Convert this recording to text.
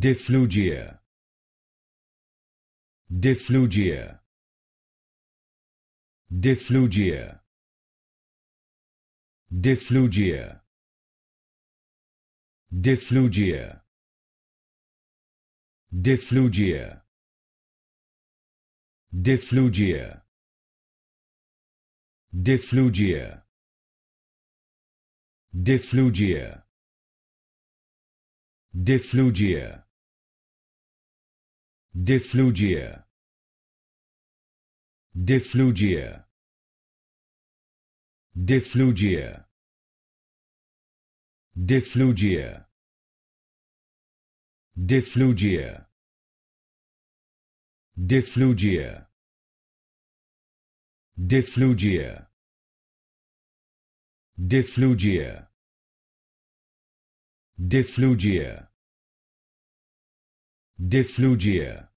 Diphlugia. Diphlugia. Diphlugia. Diphlugia. Diphlugia. Diphlugia. Diphlugia. Diphlugia. Diphlugia. Difflugia. Difflugia. Difflugia. Difflugia. Difflugia. Difflugia. Difflugia. Difflugia. Difflugia. Difflugia. Difflugia.